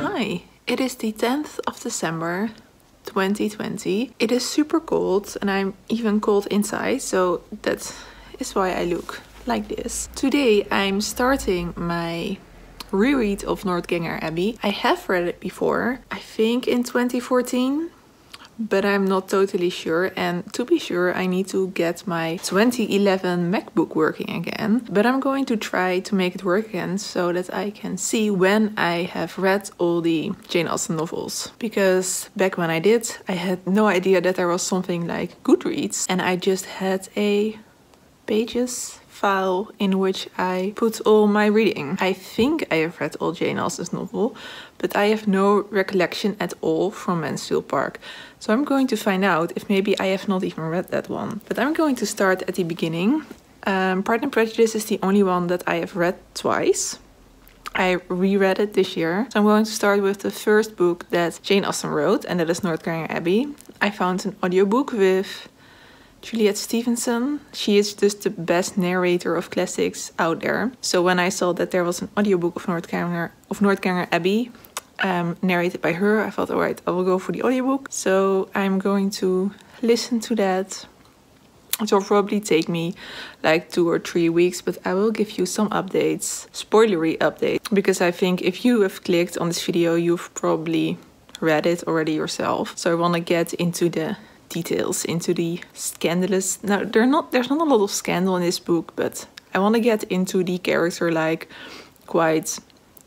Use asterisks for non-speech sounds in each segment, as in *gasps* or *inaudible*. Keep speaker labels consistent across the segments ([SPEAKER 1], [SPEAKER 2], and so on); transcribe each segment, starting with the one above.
[SPEAKER 1] Hi, it is the 10th of December 2020. It is super cold and I'm even cold inside, so that is why I look like this. Today I'm starting my reread of Northanger Abbey. I have read it before, I think in 2014, but I'm not totally sure. And to be sure, I need to get my 2011 MacBook working again. But I'm going to try to make it work again so that I can see when I have read all the Jane Austen novels. Because back when I did, I had no idea that there was something like Goodreads. And I just had a pages file in which I put all my reading. I think I have read all Jane Austen's novel, but I have no recollection at all from Mansfield Park. So I'm going to find out if maybe I have not even read that one. But I'm going to start at the beginning. Um, Pride and Prejudice is the only one that I have read twice. I reread it this year. So I'm going to start with the first book that Jane Austen wrote, and that is Northanger Abbey. I found an audiobook with Juliette Stevenson. She is just the best narrator of classics out there. So when I saw that there was an audiobook of Northanger of Northanger Abbey um, narrated by her, I thought, all right, I will go for the audiobook. So I'm going to listen to that. It will probably take me like two or three weeks, but I will give you some updates, spoilery updates, because I think if you have clicked on this video, you've probably read it already yourself. So I want to get into the details into the scandalous. Now, they're not, there's not a lot of scandal in this book, but I want to get into the character like quite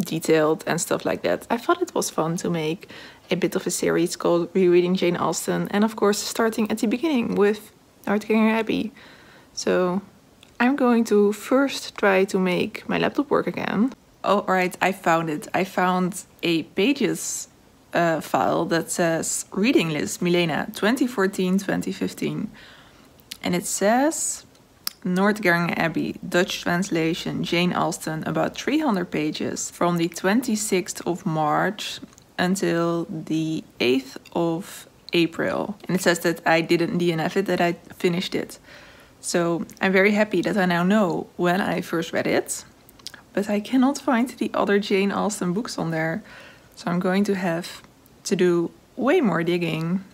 [SPEAKER 1] detailed and stuff like that. I thought it was fun to make a bit of a series called Rereading Jane Austen, and of course, starting at the beginning with Northanger Abbey. So I'm going to first try to make my laptop work again. Oh, alright, I found it. I found a Pages a file that says reading list Milena 2014 2015. And it says Noordgaring Abbey, Dutch translation, Jane Austen, about 300 pages from the 26th of March until the 8th of April. And it says that I didn't DNF it, that I finished it. So I'm very happy that I now know when I first read it, but I cannot find the other Jane Austen books on there. So I'm going to have to do way more digging.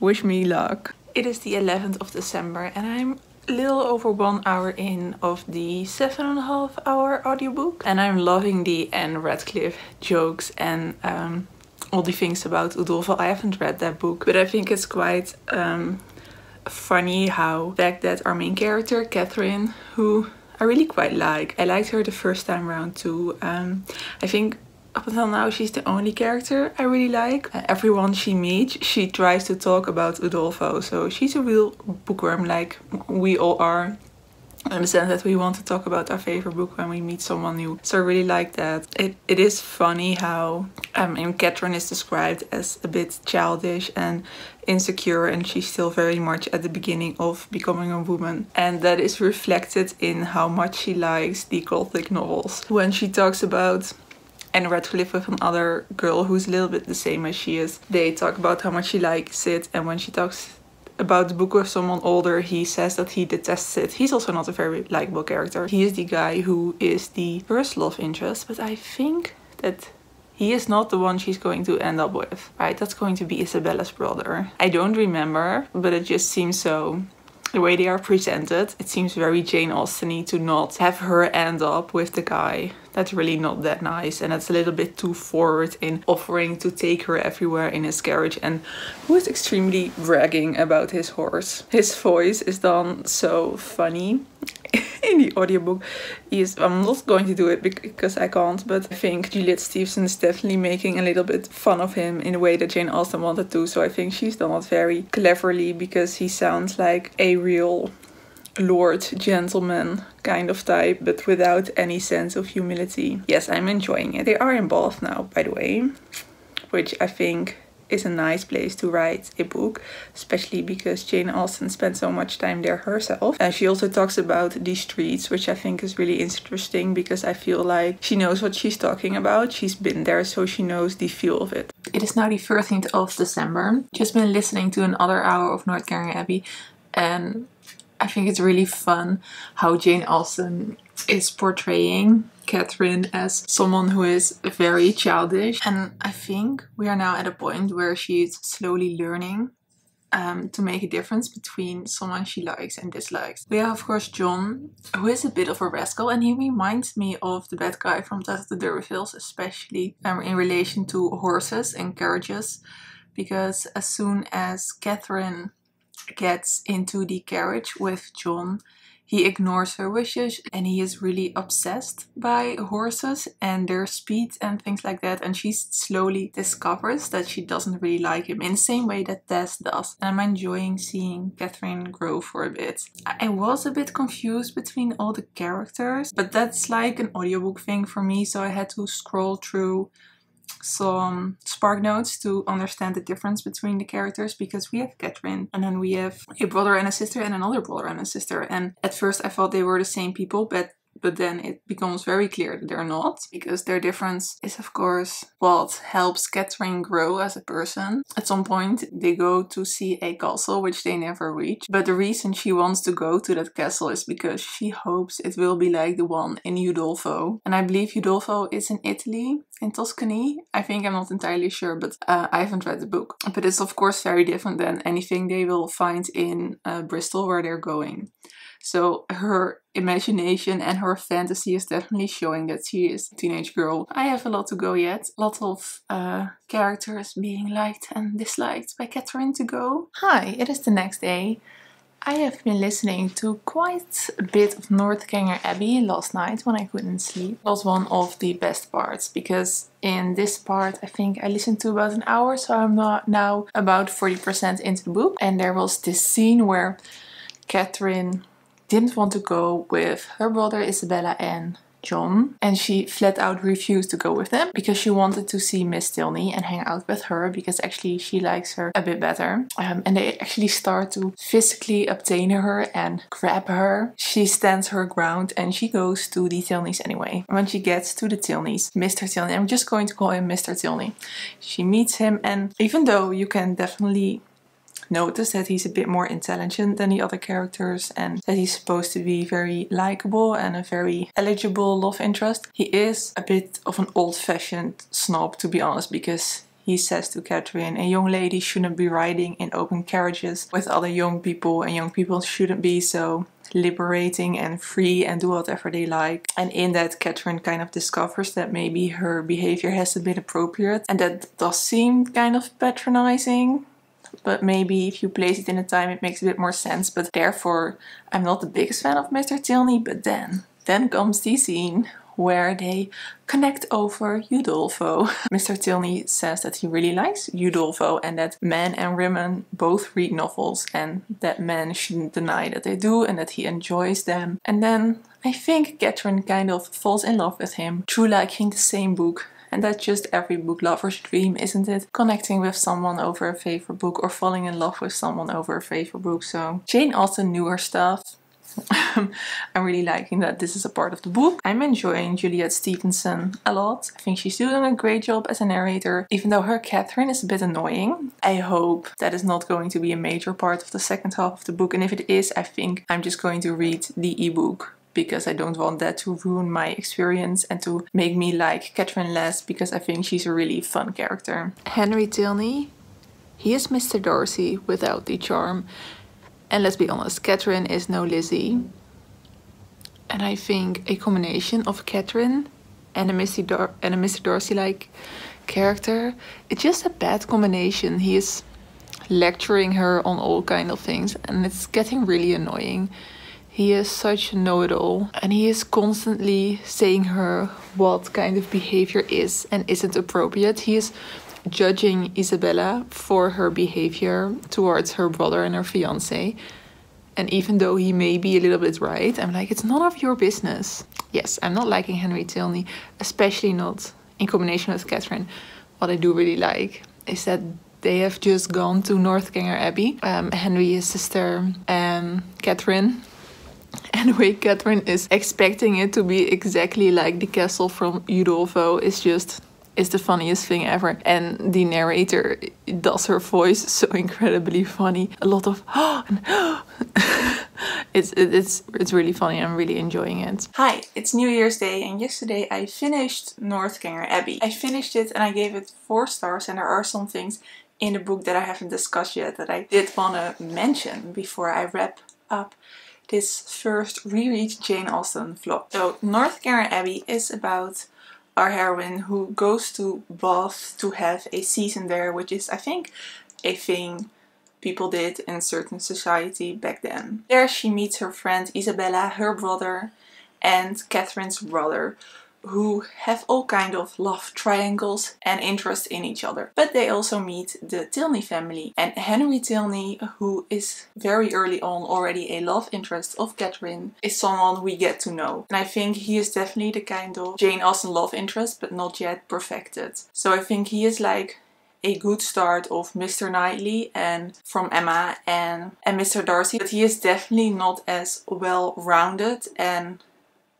[SPEAKER 1] Wish me luck. It is the 11th of December and I'm a little over one hour in of the seven and a half hour audiobook. And I'm loving the Anne Radcliffe jokes and um, all the things about Udolpho. I haven't read that book, but I think it's quite um, funny how the fact that our main character, Catherine, who I really quite like. I liked her the first time around too. Um, I think up until now, she's the only character I really like. Uh, everyone she meets, she tries to talk about Udolpho, so she's a real bookworm like we all are in the sense that we want to talk about our favorite book when we meet someone new. So I really like that. It it is funny how um and Catherine is described as a bit childish and insecure and she's still very much at the beginning of becoming a woman and that is reflected in how much she likes the Gothic novels. When she talks about and Radcliffe with another girl who's a little bit the same as she is. They talk about how much she likes it and when she talks about the book with someone older, he says that he detests it. He's also not a very likable character. He is the guy who is the first love interest, but I think that he is not the one she's going to end up with, right? That's going to be Isabella's brother. I don't remember, but it just seems so the way they are presented, it seems very Jane Austen to not have her end up with the guy that's really not that nice and that's a little bit too forward in offering to take her everywhere in his carriage and who is extremely bragging about his horse. His voice is done so funny *laughs* in the audiobook is I'm not going to do it because I can't but I think Juliet Stevenson is definitely making a little bit fun of him in a way that Jane Austen wanted to so I think she's done it very cleverly because he sounds like a real lord, gentleman kind of type, but without any sense of humility. Yes, I'm enjoying it. They are in Bath now, by the way, which I think is a nice place to write a book, especially because Jane Austen spent so much time there herself. And she also talks about the streets, which I think is really interesting because I feel like she knows what she's talking about. She's been there, so she knows the feel of it. It is now the 13th of December. Just been listening to another hour of North Carolina Abbey and I think it's really fun how Jane Austen is portraying Catherine as someone who is very childish. And I think we are now at a point where she's slowly learning um, to make a difference between someone she likes and dislikes. We have, of course, John, who is a bit of a rascal, and he reminds me of the bad guy from Death of the Durvilles, especially um, in relation to horses and carriages, because as soon as Catherine gets into the carriage with John. He ignores her wishes and he is really obsessed by horses and their speed and things like that. And she slowly discovers that she doesn't really like him in the same way that Tess does. And I'm enjoying seeing Catherine grow for a bit. I was a bit confused between all the characters, but that's like an audiobook thing for me. So I had to scroll through some spark notes to understand the difference between the characters because we have Catherine and then we have a brother and a sister and another brother and a sister. And at first I thought they were the same people, but but then it becomes very clear that they're not because their difference is of course what helps Catherine grow as a person. At some point they go to see a castle which they never reach, but the reason she wants to go to that castle is because she hopes it will be like the one in Udolpho. And I believe Udolpho is in Italy, in Tuscany. I think I'm not entirely sure, but uh, I haven't read the book. But it's of course very different than anything they will find in uh, Bristol where they're going. So her imagination and her fantasy is definitely showing that she is a teenage girl. I have a lot to go yet. Lots of uh, characters being liked and disliked by Catherine to go. Hi, it is the next day. I have been listening to quite a bit of Northanger Abbey last night when I couldn't sleep. It was one of the best parts because in this part I think I listened to about an hour so I'm now about 40% into the book and there was this scene where Catherine didn't want to go with her brother Isabella and John and she flat out refused to go with them because she wanted to see Miss Tilney and hang out with her because actually she likes her a bit better um, and they actually start to physically obtain her and grab her. She stands her ground and she goes to the Tilneys anyway. When she gets to the Tilneys, Mr. Tilney, I'm just going to call him Mr. Tilney, she meets him and even though you can definitely notice that he's a bit more intelligent than the other characters and that he's supposed to be very likable and a very eligible love interest. He is a bit of an old-fashioned snob to be honest because he says to Catherine, a young lady shouldn't be riding in open carriages with other young people and young people shouldn't be so liberating and free and do whatever they like. And in that, Catherine kind of discovers that maybe her behavior hasn't been appropriate and that does seem kind of patronizing but maybe if you place it in a time it makes a bit more sense, but therefore I'm not the biggest fan of Mr. Tilney, but then, then comes the scene where they connect over Udolpho. *laughs* Mr. Tilney says that he really likes Udolpho and that men and women both read novels and that men shouldn't deny that they do and that he enjoys them. And then I think Catherine kind of falls in love with him through liking the same book and that's just every book lover's dream, isn't it? Connecting with someone over a favorite book or falling in love with someone over a favorite book. So Jane Austen knew her stuff. *laughs* I'm really liking that this is a part of the book. I'm enjoying Juliet Stevenson a lot. I think she's doing a great job as a narrator, even though her Catherine is a bit annoying. I hope that is not going to be a major part of the second half of the book, and if it is, I think I'm just going to read the ebook because I don't want that to ruin my experience and to make me like Catherine less because I think she's a really fun character. Henry Tilney, he is Mr. Darcy without the charm. And let's be honest, Catherine is no Lizzie. And I think a combination of Catherine and a Mr. Dar and a Mr. Darcy like character, it's just a bad combination. He is lecturing her on all kind of things and it's getting really annoying. He is such a know it all and he is constantly saying her what kind of behavior is and isn't appropriate. He is judging Isabella for her behavior towards her brother and her fiance. And even though he may be a little bit right, I'm like, it's none of your business. Yes, I'm not liking Henry Tilney, especially not in combination with Catherine. What I do really like is that they have just gone to Northanger Abbey. Um, Henry, his sister, and Catherine *laughs* Anyway, Catherine is expecting it to be exactly like the castle from Udolpho. It's just is the funniest thing ever. And the narrator does her voice so incredibly funny. A lot of *gasps* *gasps* it's it's it's really funny. I'm really enjoying it. Hi, it's New Year's Day, and yesterday I finished Northanger Abbey. I finished it and I gave it four stars. And there are some things in the book that I haven't discussed yet that I did want to mention before I wrap up this first reread Jane Austen flop. So Northanger Abbey is about our heroine who goes to Bath to have a season there, which is I think a thing people did in certain society back then. There she meets her friend Isabella, her brother, and Catherine's brother, who have all kind of love triangles and interest in each other. But they also meet the Tilney family and Henry Tilney, who is very early on already a love interest of Catherine, is someone we get to know. And I think he is definitely the kind of Jane Austen love interest, but not yet perfected. So I think he is like a good start of Mr. Knightley and from Emma and, and Mr. Darcy, but he is definitely not as well rounded and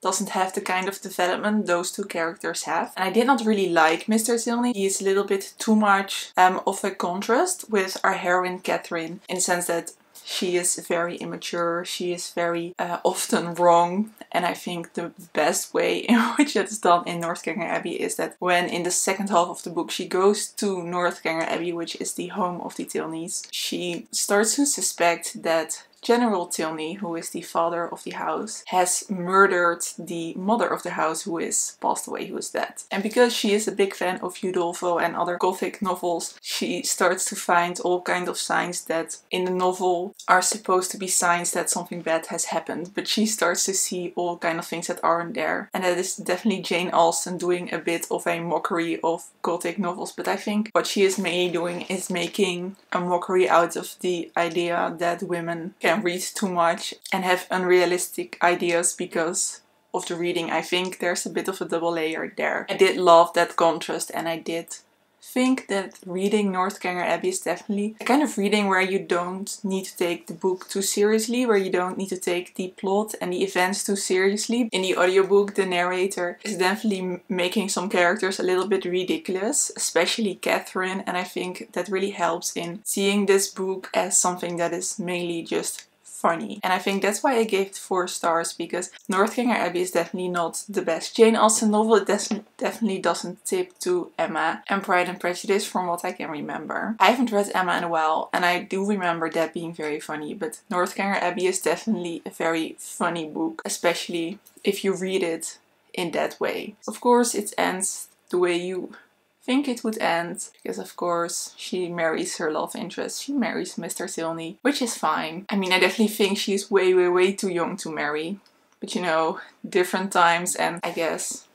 [SPEAKER 1] doesn't have the kind of development those two characters have. And I did not really like Mr. Zilney. He is a little bit too much um, of a contrast with our heroine Catherine in the sense that she is very immature, she is very uh, often wrong, and I think the best way *laughs* in which that is done in Northanger Abbey is that when in the second half of the book she goes to Northanger Abbey, which is the home of the Tilneys, she starts to suspect that General Tilney, who is the father of the house, has murdered the mother of the house who is passed away, who is dead. And because she is a big fan of Udolpho and other gothic novels, she starts to find all kind of signs that in the novel are supposed to be signs that something bad has happened, but she starts to see all kind of things that aren't there. And that is definitely Jane Austen doing a bit of a mockery of gothic novels, but I think what she is mainly doing is making a mockery out of the idea that women can read too much and have unrealistic ideas because of the reading. I think there's a bit of a double layer there. I did love that contrast and I did think that reading Northanger Abbey is definitely a kind of reading where you don't need to take the book too seriously, where you don't need to take the plot and the events too seriously. In the audiobook, the narrator is definitely making some characters a little bit ridiculous, especially Catherine, and I think that really helps in seeing this book as something that is mainly just funny. And I think that's why I gave it 4 stars, because Northanger Abbey is definitely not the best Jane Austen novel. It definitely doesn't tip to Emma and Pride and Prejudice from what I can remember. I haven't read Emma in a while, and I do remember that being very funny, but Northanger Abbey is definitely a very funny book, especially if you read it in that way. Of course, it ends the way you think it would end because of course she marries her love interest she marries mr silney which is fine i mean i definitely think she's way way way too young to marry but you know different times and i guess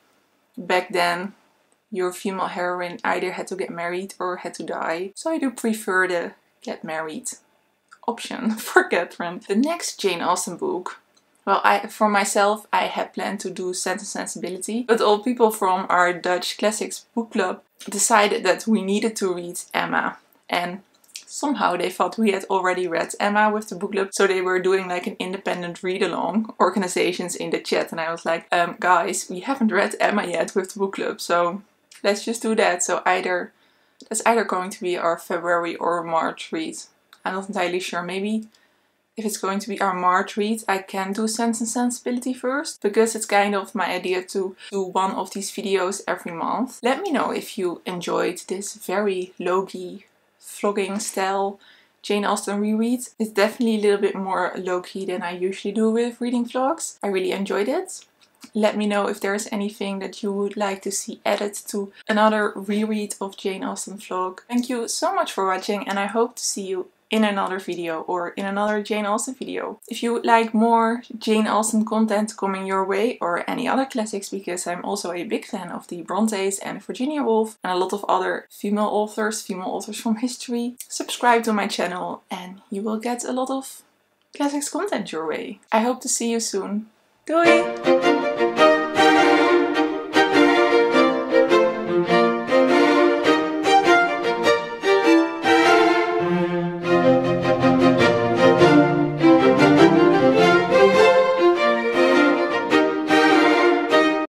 [SPEAKER 1] back then your female heroine either had to get married or had to die so i do prefer the get married option *laughs* for catherine the next jane austen book well, I, for myself, I had planned to do Sense and Sensibility, but all people from our Dutch Classics book club decided that we needed to read Emma. And somehow they thought we had already read Emma with the book club, so they were doing like an independent read along organizations in the chat. And I was like, um, guys, we haven't read Emma yet with the book club, so let's just do that. So either that's either going to be our February or March read. I'm not entirely sure. Maybe if it's going to be our March read, I can do Sense and Sensibility first, because it's kind of my idea to do one of these videos every month. Let me know if you enjoyed this very low-key vlogging style Jane Austen rereads. It's definitely a little bit more low-key than I usually do with reading vlogs. I really enjoyed it. Let me know if there's anything that you would like to see added to another reread of Jane Austen vlog. Thank you so much for watching and I hope to see you in another video or in another Jane Austen video. If you would like more Jane Austen content coming your way or any other classics because I'm also a big fan of the Brontes and Virginia Woolf and a lot of other female authors, female authors from history, subscribe to my channel and you will get a lot of classics content your way. I hope to see you soon. Doei!